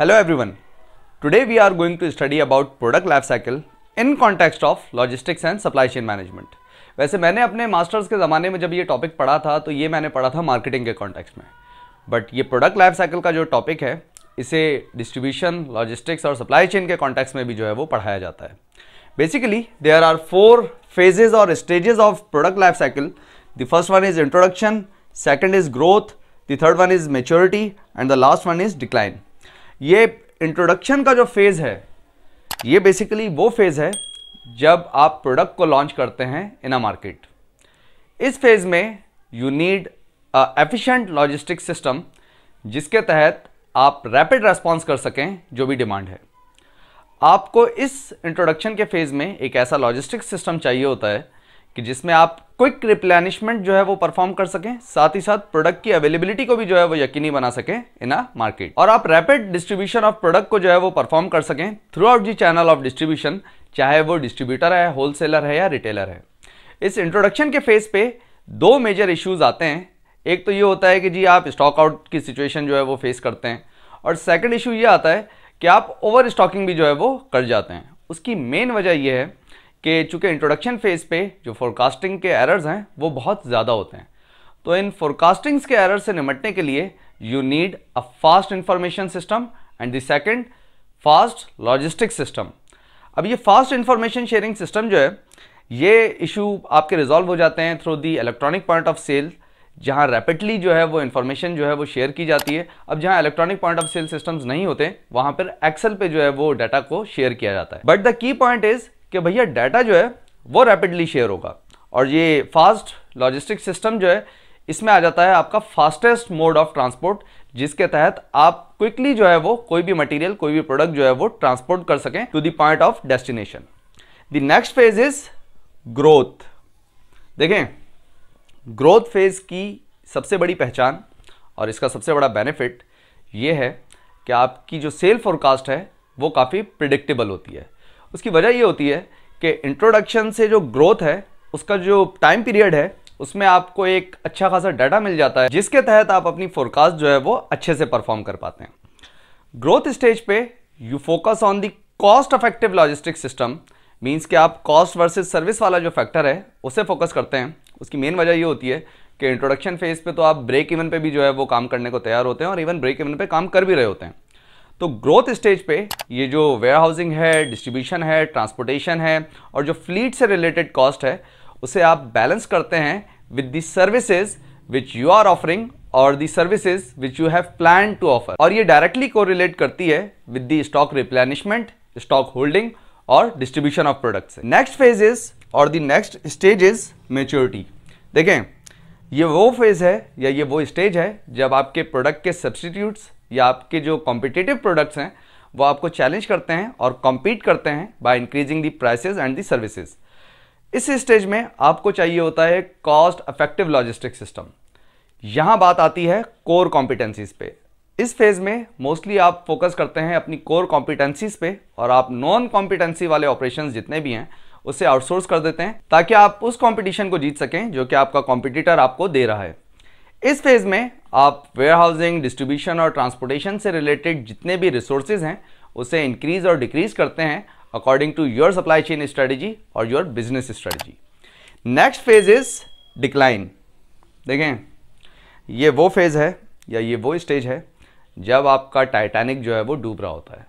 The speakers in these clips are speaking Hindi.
hello everyone today we are going to study about product life cycle in context of logistics and supply chain management वैसे मैंने अपने मास्टर्स के ज़माने में जब ये टॉपिक पढ़ा था तो ये मैंने पढ़ा था मार्केटिंग के कॉन्टेक्स्ट में बट ये प्रोडक्ट लाइफ साइकिल का जो टॉपिक है इसे डिस्ट्रीब्यूशन लॉजिस्टिक्स और सप्लाई चेन के कॉन्टेक्स में भी जो है वो पढ़ाया जाता है basically there are four phases और stages of product life cycle the first one is introduction second is growth the third one is maturity and the last one is decline ये इंट्रोडक्शन का जो फेज़ है ये बेसिकली वो फेज़ है जब आप प्रोडक्ट को लॉन्च करते हैं इन अ मार्केट इस फेज़ में you need efficient logistic system जिसके तहत आप रैपिड रेस्पॉन्स कर सकें जो भी डिमांड है आपको इस इंट्रोडक्शन के फेज़ में एक ऐसा लॉजिस्टिक सिस्टम चाहिए होता है कि जिसमें आप क्विक रिप्लेनिशमेंट जो है वो परफॉर्म कर सकें साथ ही साथ प्रोडक्ट की अवेलेबिलिटी को भी जो है वो यकीनी बना सकें इन अ मार्केट और आप रैपिड डिस्ट्रीब्यूशन ऑफ प्रोडक्ट को जो है वो परफॉर्म कर सकें throughout the channel of distribution चाहे वो डिस्ट्रीब्यूटर है होलसेलर है या रिटेलर है इस इंट्रोडक्शन के फेज पे दो मेजर इश्यूज आते हैं एक तो ये होता है कि जी आप स्टॉक आउट की सिचुएशन जो है वो फेस करते हैं और सेकेंड इशू ये आता है कि आप ओवर स्टॉकिंग भी जो है वो कर जाते हैं उसकी मेन वजह यह है कि चूंकि इंट्रोडक्शन फेज़ पे जो फोरकास्टिंग के एरर्स हैं वो बहुत ज़्यादा होते हैं तो इन फोरकास्टिंग्स के एरर से निपटने के लिए you need a fast information system and the second fast logistic system अब ये फास्ट इंफॉर्मेशन शेयरिंग सिस्टम जो है ये इशू आपके रिजॉल्व हो जाते हैं through the electronic point of sale जहाँ रैपिडली जो है वो इन्फॉर्मेशन जो है वो शेयर की जाती है अब जहाँ electronic point of sale systems नहीं होते वहाँ पर एक्सेल पे जो है वो डाटा को शेयर किया जाता है but the key point is कि भैया डाटा जो है वो रैपिडली शेयर होगा और ये फास्ट लॉजिस्टिक सिस्टम जो है इसमें आ जाता है आपका फास्टेस्ट मोड ऑफ ट्रांसपोर्ट जिसके तहत आप क्विकली जो है वो कोई भी मटेरियल कोई भी प्रोडक्ट जो है वो ट्रांसपोर्ट कर सकें to the point of destination the next phase is growth देखें ग्रोथ फेज की सबसे बड़ी पहचान और इसका सबसे बड़ा बेनिफिट ये है कि आपकी जो सेल फोरकास्ट है वो काफ़ी प्रिडिक्टेबल होती है उसकी वजह ये होती है कि इंट्रोडक्शन से जो ग्रोथ है उसका जो टाइम पीरियड है उसमें आपको एक अच्छा खासा डाटा मिल जाता है जिसके तहत आप अपनी फोरकास्ट जो है वो अच्छे से परफॉर्म कर पाते हैं ग्रोथ स्टेज पे you focus on the cost effective logistic system means कि आप कॉस्ट वर्सेज सर्विस वाला जो फैक्टर है उसे फोकस करते हैं उसकी मेन वजह ये होती है कि इंट्रोडक्शन फेज पे तो आप ब्रेक इवन पे भी जो है वो काम करने को तैयार होते हैं और इवन ब्रेक इवन पे काम कर भी रहे होते हैं तो ग्रोथ स्टेज पे ये जो वेयर हाउसिंग है डिस्ट्रीब्यूशन है ट्रांसपोर्टेशन है और जो फ्लीट से रिलेटेड कॉस्ट है उसे आप बैलेंस करते हैं with the services which you are offering और the services which you have plan to offer और ये डायरेक्टली को करती है with the stock replenishment stock holding और distribution of products next phase is और the next stage is maturity देखें ये वो फेज़ है या ये वो स्टेज है जब आपके प्रोडक्ट के सब्सटीट्यूट्स या आपके जो कॉम्पिटेटिव प्रोडक्ट्स हैं वो आपको चैलेंज करते हैं और कॉम्पीट करते हैं by increasing the prices and the services इस स्टेज में आपको चाहिए होता है कॉस्ट अफेक्टिव लॉजिस्टिक सिस्टम यहाँ बात आती है कोर कॉम्पिटेंसीज पे इस फेज में मोस्टली आप फोकस करते हैं अपनी कोर कॉम्पिटेंसीज पे और आप नॉन कॉम्पिटेंसी वाले ऑपरेशन जितने भी हैं उसे आउटसोर्स कर देते हैं ताकि आप उस कॉम्पिटिशन को जीत सकें जो कि आपका कॉम्पिटिटर आपको दे रहा है इस फेज़ में आप वेयर हाउसिंग डिस्ट्रीब्यूशन और ट्रांसपोर्टेशन से रिलेटेड जितने भी रिसोर्सेज हैं उसे इंक्रीज और डिक्रीज करते हैं according to your supply chain strategy और your business strategy next phase is decline देखें ये वो फेज़ है या ये वो स्टेज है जब आपका टाइटैनिक जो है वो डूब रहा होता है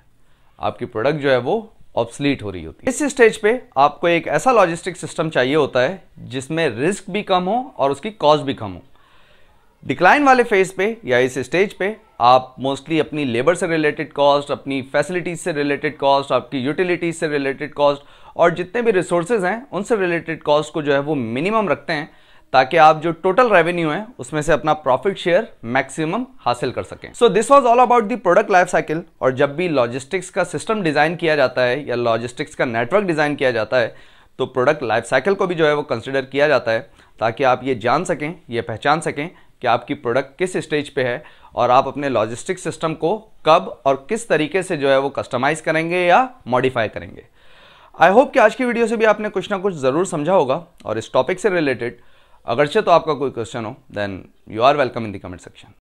आपकी प्रोडक्ट जो है वो ऑब्सलीट हो रही होती है इस स्टेज पे आपको एक ऐसा लॉजिस्टिक सिस्टम चाहिए होता है जिसमें रिस्क भी कम हो और उसकी कॉस्ट भी कम हो डिक्लाइन वाले फेज पे या इस स्टेज पे आप मोस्टली अपनी लेबर से रिलेटेड कॉस्ट अपनी फैसिलिटीज से रिलेटेड कॉस्ट आपकी यूटिलिटीज से रिलेटेड कॉस्ट और जितने भी रिसोर्सेज हैं उनसे रिलेटेड कॉस्ट को जो है वो मिनिमम रखते हैं ताकि आप जो टोटल रेवेन्यू है उसमें से अपना प्रॉफिट शेयर मैक्सिमम हासिल कर सकें so this was all about the product life cycle और जब भी लॉजिस्टिक्स का सिस्टम डिजाइन किया जाता है या लॉजिस्टिक्स का नेटवर्क डिजाइन किया जाता है तो प्रोडक्ट लाइफ साइकिल को भी जो है वो कंसिडर किया जाता है ताकि आप ये जान सकें ये पहचान सकें कि आपकी प्रोडक्ट किस स्टेज पे है और आप अपने लॉजिस्टिक सिस्टम को कब और किस तरीके से जो है वो कस्टमाइज़ करेंगे या मॉडिफाई करेंगे आई होप कि आज की वीडियो से भी आपने कुछ ना कुछ ज़रूर समझा होगा और इस टॉपिक से रिलेटेड अगरचे तो आपका कोई क्वेश्चन हो then you are welcome in the comment section